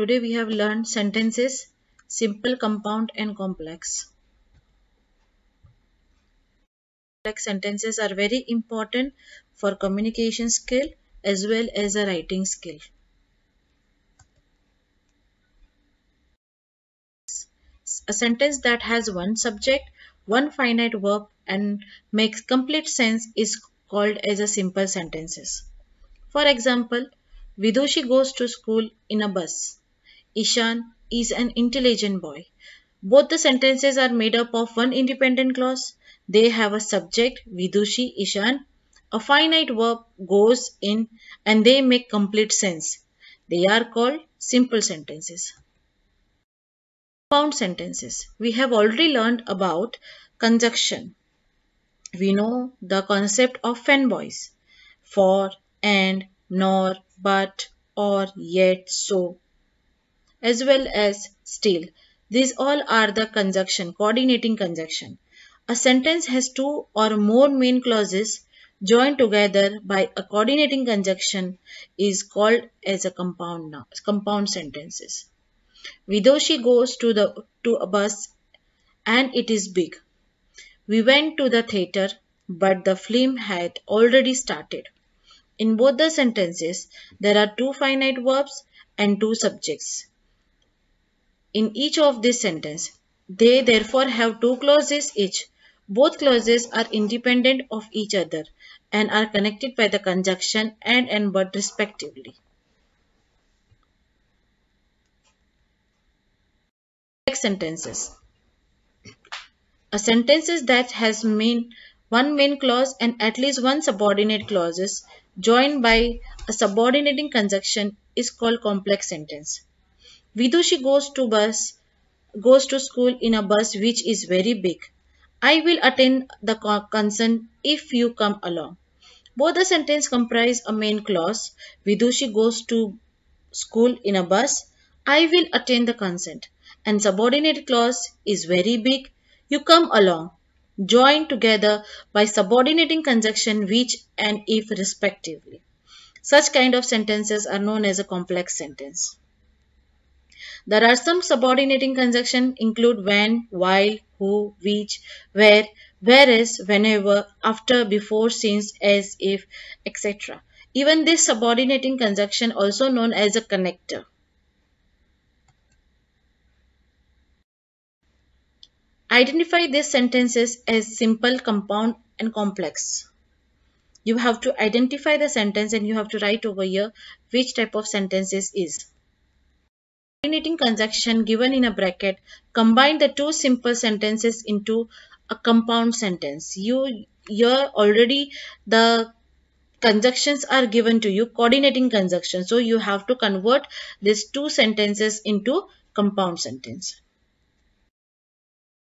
Today we have learned sentences, simple, compound and complex. Complex sentences are very important for communication skill as well as a writing skill. A sentence that has one subject, one finite verb and makes complete sense is called as a simple sentences. For example, Vidushi goes to school in a bus. Ishan is an intelligent boy. Both the sentences are made up of one independent clause. They have a subject, Vidushi, Ishan, a finite verb goes in and they make complete sense. They are called simple sentences. Compound sentences. We have already learned about conjunction. We know the concept of fanboys. For, and, nor, but, or, yet, so, as well as still. These all are the conjunction, coordinating conjunction. A sentence has two or more main clauses joined together by a coordinating conjunction is called as a compound compound sentences. Vidoshi goes to the to a bus and it is big. We went to the theater but the film had already started. In both the sentences there are two finite verbs and two subjects in each of this sentence. They therefore have two clauses each. Both clauses are independent of each other and are connected by the conjunction and and but respectively. Next sentences. A sentences that has main one main clause and at least one subordinate clauses joined by a subordinating conjunction is called complex sentence. Vidushi goes to bus, goes to school in a bus which is very big. I will attend the concern if you come along. Both the sentences comprise a main clause. Vidushi goes to school in a bus. I will attend the consent. And subordinate clause is very big. You come along. Joined together by subordinating conjunction which and if respectively. Such kind of sentences are known as a complex sentence. There are some subordinating conjunction include when, while, who, which, where, whereas, whenever, after, before, since, as, if, etc. Even this subordinating conjunction also known as a connector. Identify these sentences as simple, compound and complex. You have to identify the sentence and you have to write over here which type of sentences is coordinating conjunction given in a bracket, combine the two simple sentences into a compound sentence. You you're already the conjunctions are given to you, coordinating conjunction. So you have to convert these two sentences into compound sentence.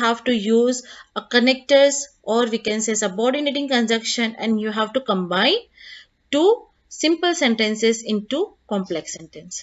Have to use a connectors or we can say subordinating conjunction and you have to combine two simple sentences into complex sentence.